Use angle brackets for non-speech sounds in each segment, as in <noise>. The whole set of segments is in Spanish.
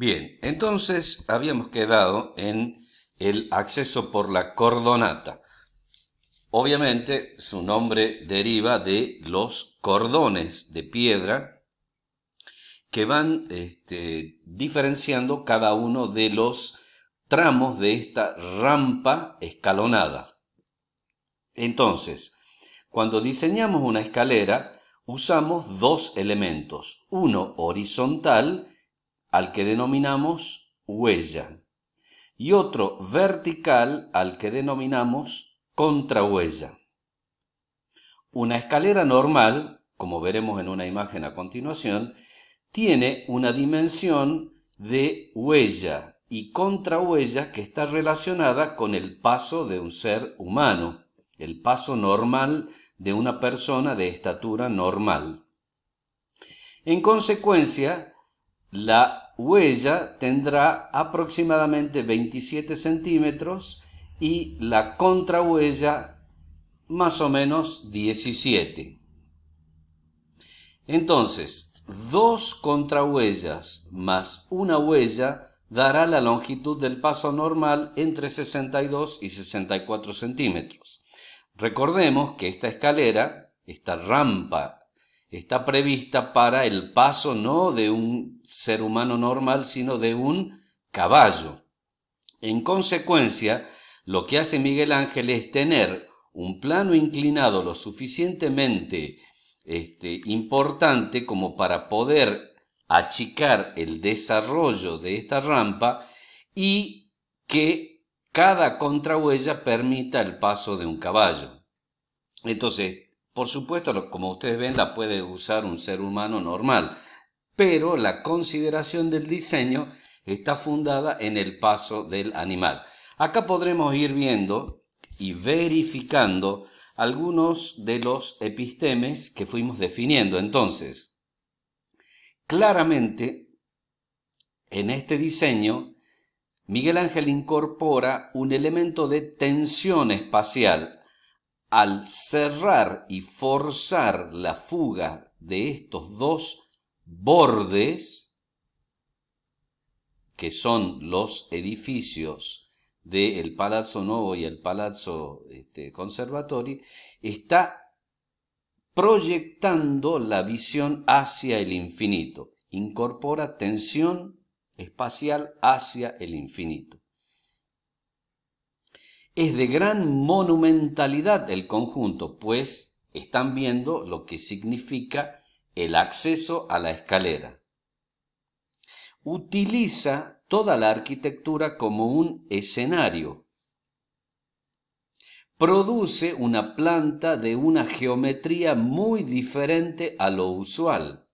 Bien, entonces habíamos quedado en el acceso por la cordonata. Obviamente su nombre deriva de los cordones de piedra que van este, diferenciando cada uno de los tramos de esta rampa escalonada. Entonces, cuando diseñamos una escalera, usamos dos elementos, uno horizontal al que denominamos huella, y otro vertical al que denominamos contrahuella. Una escalera normal, como veremos en una imagen a continuación, tiene una dimensión de huella y contrahuella que está relacionada con el paso de un ser humano, el paso normal de una persona de estatura normal. En consecuencia, la huella tendrá aproximadamente 27 centímetros y la contrahuella más o menos 17. Entonces, dos contrahuellas más una huella dará la longitud del paso normal entre 62 y 64 centímetros. Recordemos que esta escalera, esta rampa está prevista para el paso no de un ser humano normal, sino de un caballo. En consecuencia, lo que hace Miguel Ángel es tener un plano inclinado lo suficientemente este, importante como para poder achicar el desarrollo de esta rampa y que cada contrahuella permita el paso de un caballo. Entonces, por supuesto, como ustedes ven, la puede usar un ser humano normal, pero la consideración del diseño está fundada en el paso del animal. Acá podremos ir viendo y verificando algunos de los epistemes que fuimos definiendo. Entonces, claramente, en este diseño, Miguel Ángel incorpora un elemento de tensión espacial al cerrar y forzar la fuga de estos dos bordes, que son los edificios del Palazzo Novo y el Palazzo Conservatorio, este, Conservatori, está proyectando la visión hacia el infinito, incorpora tensión espacial hacia el infinito. Es de gran monumentalidad el conjunto, pues están viendo lo que significa el acceso a la escalera. Utiliza toda la arquitectura como un escenario. Produce una planta de una geometría muy diferente a lo usual.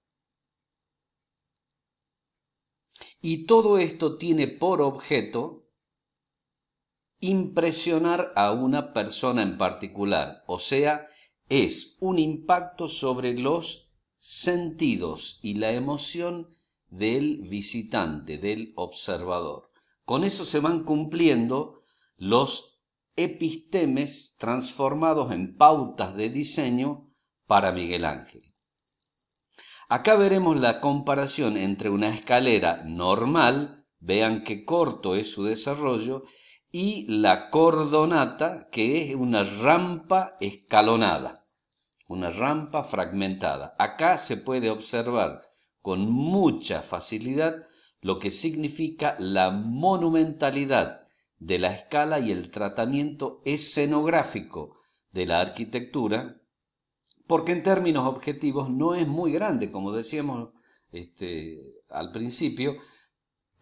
Y todo esto tiene por objeto impresionar a una persona en particular, o sea, es un impacto sobre los sentidos y la emoción del visitante, del observador. Con eso se van cumpliendo los epistemes transformados en pautas de diseño para Miguel Ángel. Acá veremos la comparación entre una escalera normal, vean qué corto es su desarrollo, y la cordonata, que es una rampa escalonada, una rampa fragmentada. Acá se puede observar con mucha facilidad lo que significa la monumentalidad de la escala y el tratamiento escenográfico de la arquitectura, porque en términos objetivos no es muy grande, como decíamos este, al principio,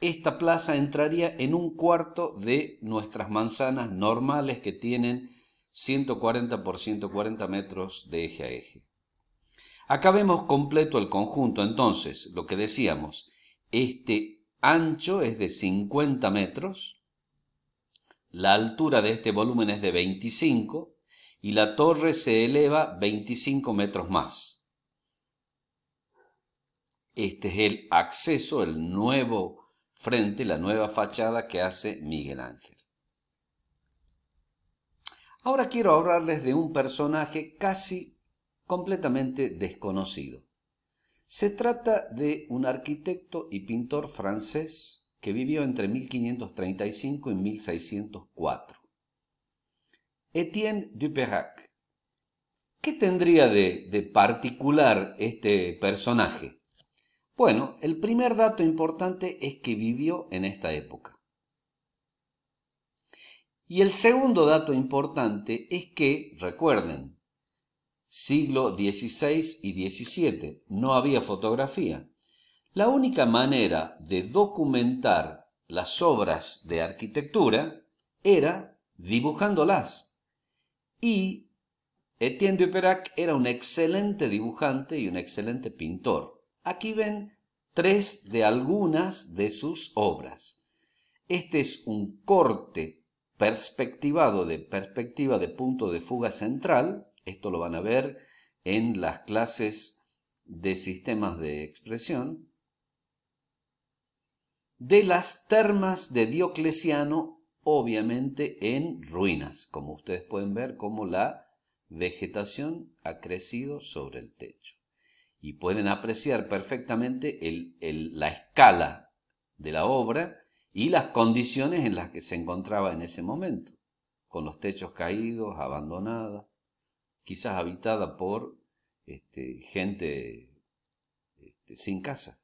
esta plaza entraría en un cuarto de nuestras manzanas normales que tienen 140 por 140 metros de eje a eje. Acá vemos completo el conjunto, entonces, lo que decíamos, este ancho es de 50 metros, la altura de este volumen es de 25 y la torre se eleva 25 metros más. Este es el acceso, el nuevo frente la nueva fachada que hace Miguel Ángel. Ahora quiero hablarles de un personaje casi completamente desconocido. Se trata de un arquitecto y pintor francés que vivió entre 1535 y 1604. Étienne Duperac. ¿Qué tendría de particular este personaje? Bueno, el primer dato importante es que vivió en esta época. Y el segundo dato importante es que, recuerden, siglo XVI y XVII no había fotografía. La única manera de documentar las obras de arquitectura era dibujándolas. Y Etienne Perac era un excelente dibujante y un excelente pintor. Aquí ven tres de algunas de sus obras. Este es un corte perspectivado de perspectiva de punto de fuga central. Esto lo van a ver en las clases de sistemas de expresión. De las termas de Diocleciano, obviamente en ruinas, como ustedes pueden ver, cómo la vegetación ha crecido sobre el techo y pueden apreciar perfectamente la escala de la obra y las condiciones en las que se encontraba en ese momento, con los techos caídos, abandonada, quizás habitada por este, gente este, sin casa.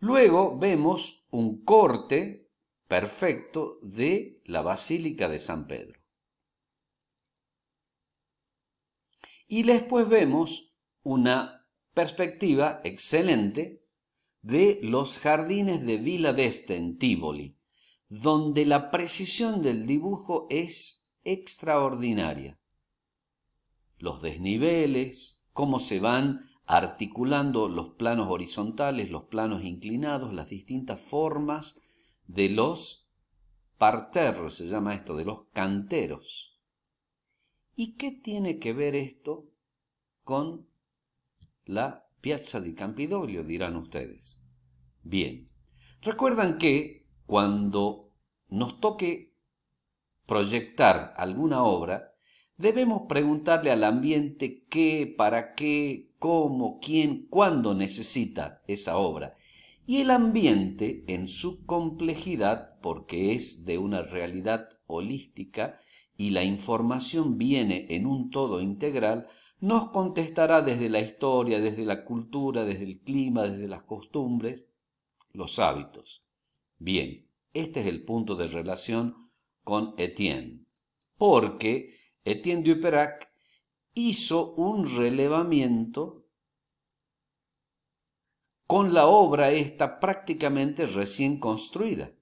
Luego vemos un corte perfecto de la Basílica de San Pedro. Y después vemos una perspectiva excelente de los jardines de Villa d'Este en Tivoli, donde la precisión del dibujo es extraordinaria. Los desniveles, cómo se van articulando los planos horizontales, los planos inclinados, las distintas formas de los parterres, se llama esto, de los canteros. ¿Y qué tiene que ver esto con la Piazza di Campidoglio, dirán ustedes. Bien, recuerdan que cuando nos toque proyectar alguna obra, debemos preguntarle al ambiente qué, para qué, cómo, quién, cuándo necesita esa obra. Y el ambiente, en su complejidad, porque es de una realidad holística y la información viene en un todo integral, nos contestará desde la historia, desde la cultura, desde el clima, desde las costumbres, los hábitos. Bien, este es el punto de relación con Etienne, porque Etienne Duperac hizo un relevamiento con la obra esta prácticamente recién construida.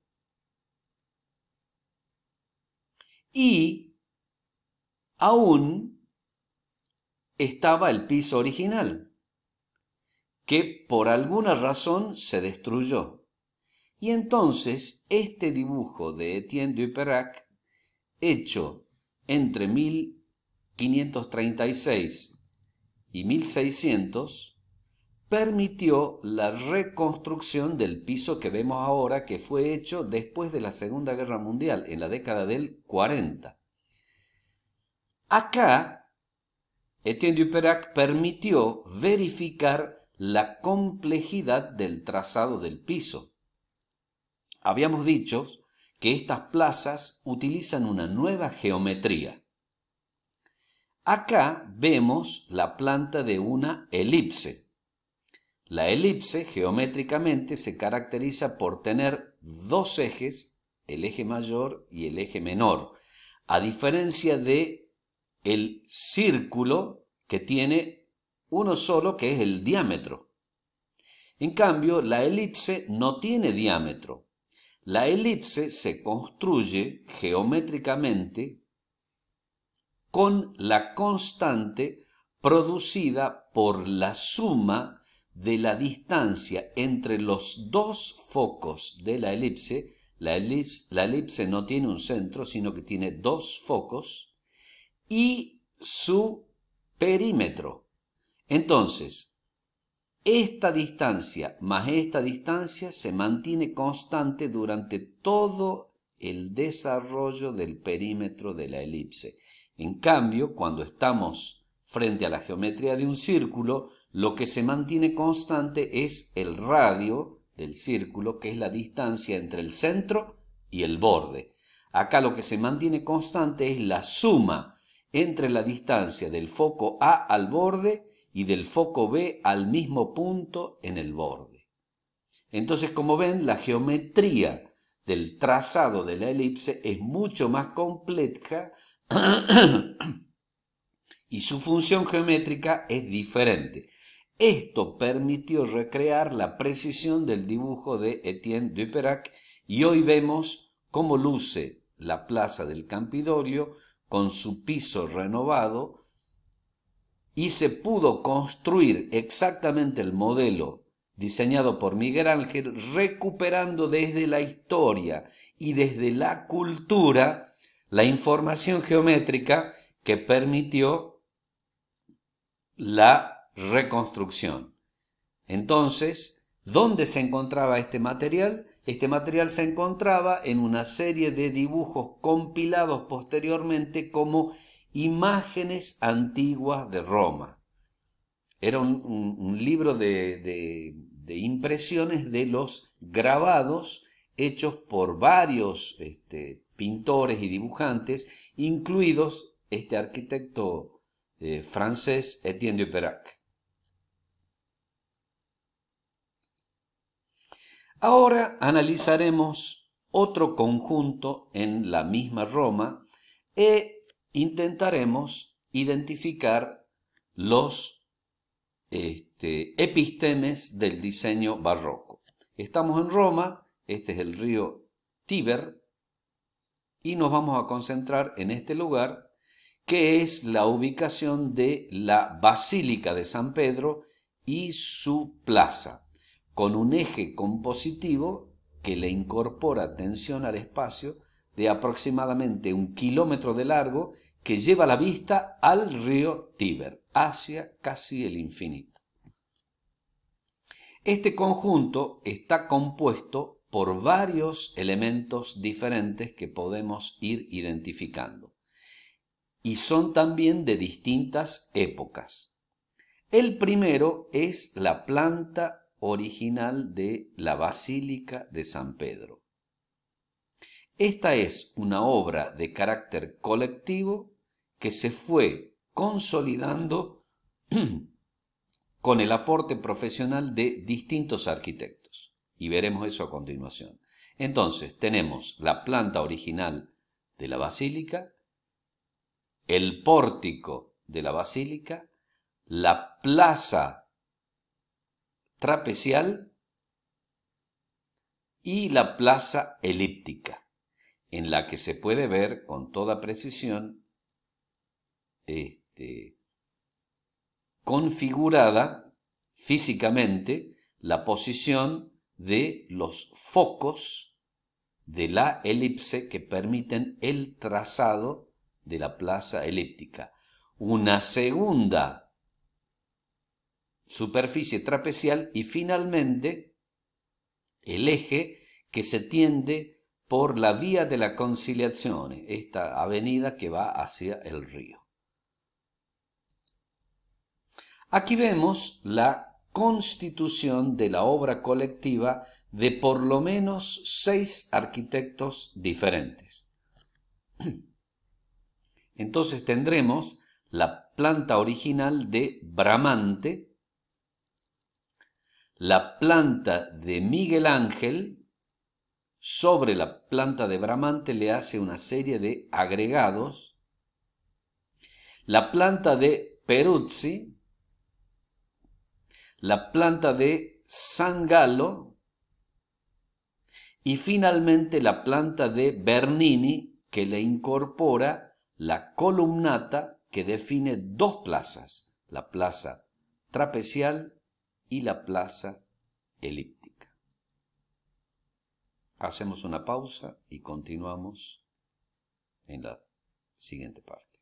Y aún estaba el piso original, que por alguna razón se destruyó. Y entonces este dibujo de Etienne Duperac, hecho entre 1536 y 1600, permitió la reconstrucción del piso que vemos ahora, que fue hecho después de la Segunda Guerra Mundial, en la década del 40. Acá Etienne Duperac permitió verificar la complejidad del trazado del piso. Habíamos dicho que estas plazas utilizan una nueva geometría. Acá vemos la planta de una elipse. La elipse geométricamente se caracteriza por tener dos ejes, el eje mayor y el eje menor, a diferencia de el círculo que tiene uno solo, que es el diámetro. En cambio, la elipse no tiene diámetro. La elipse se construye geométricamente con la constante producida por la suma de la distancia entre los dos focos de la elipse. La elipse, no tiene un centro, sino que tiene dos focos y su perímetro. Entonces, esta distancia más esta distancia se mantiene constante durante todo el desarrollo del perímetro de la elipse. En cambio, cuando estamos frente a la geometría de un círculo, lo que se mantiene constante es el radio del círculo, que es la distancia entre el centro y el borde. Acá lo que se mantiene constante es la suma entre la distancia del foco A al borde y del foco B al mismo punto en el borde. Entonces, como ven, la geometría del trazado de la elipse es mucho más compleja <clears throat> y su función geométrica es diferente. Esto permitió recrear la precisión del dibujo de Etienne Duperac y hoy vemos cómo luce la plaza del Campidorio con su piso renovado y se pudo construir exactamente el modelo diseñado por Miguel Ángel, recuperando desde la historia y desde la cultura la información geométrica que permitió la reconstrucción. Entonces, ¿Dónde se encontraba este material? Este material se encontraba en una serie de dibujos compilados posteriormente como imágenes antiguas de Roma. Era un, libro de, impresiones de los grabados hechos por varios este, pintores y dibujantes, incluidos este arquitecto eh, francés Etienne Duperac. Ahora analizaremos otro conjunto en la misma Roma e intentaremos identificar los este, epistemes del diseño barroco. Estamos en Roma, este es el río Tíber, y nos vamos a concentrar en este lugar, que es la ubicación de la Basílica de San Pedro y su plaza con un eje compositivo que le incorpora tensión al espacio de aproximadamente un kilómetro de largo que lleva la vista al río Tíber, hacia casi el infinito. Este conjunto está compuesto por varios elementos diferentes que podemos ir identificando y son también de distintas épocas. El primero es la planta original de la Basílica de San Pedro. Esta es una obra de carácter colectivo que se fue consolidando <clears throat> con el aporte profesional de distintos arquitectos. Y veremos eso a continuación. Entonces, tenemos la planta original de la basílica, el pórtico de la basílica, la plaza trapecial y la plaza elíptica, en la que se puede ver con toda precisión este, configurada físicamente la posición de los focos de la elipse que permiten el trazado de la plaza elíptica. Una segunda superficie trapecial y finalmente el eje que se tiende por la vía de la conciliación, esta avenida que va hacia el río. Aquí vemos la constitución de la obra colectiva de por lo menos seis arquitectos diferentes. Entonces tendremos la planta original de Bramante, la planta de Miguel Ángel sobre la planta de Bramante le hace una serie de agregados. La planta de Peruzzi, la planta de San Galo y finalmente la planta de Bernini que le incorpora la columnata que define dos plazas, la plaza trapecial y la plaza elíptica. Hacemos una pausa y continuamos en la siguiente parte.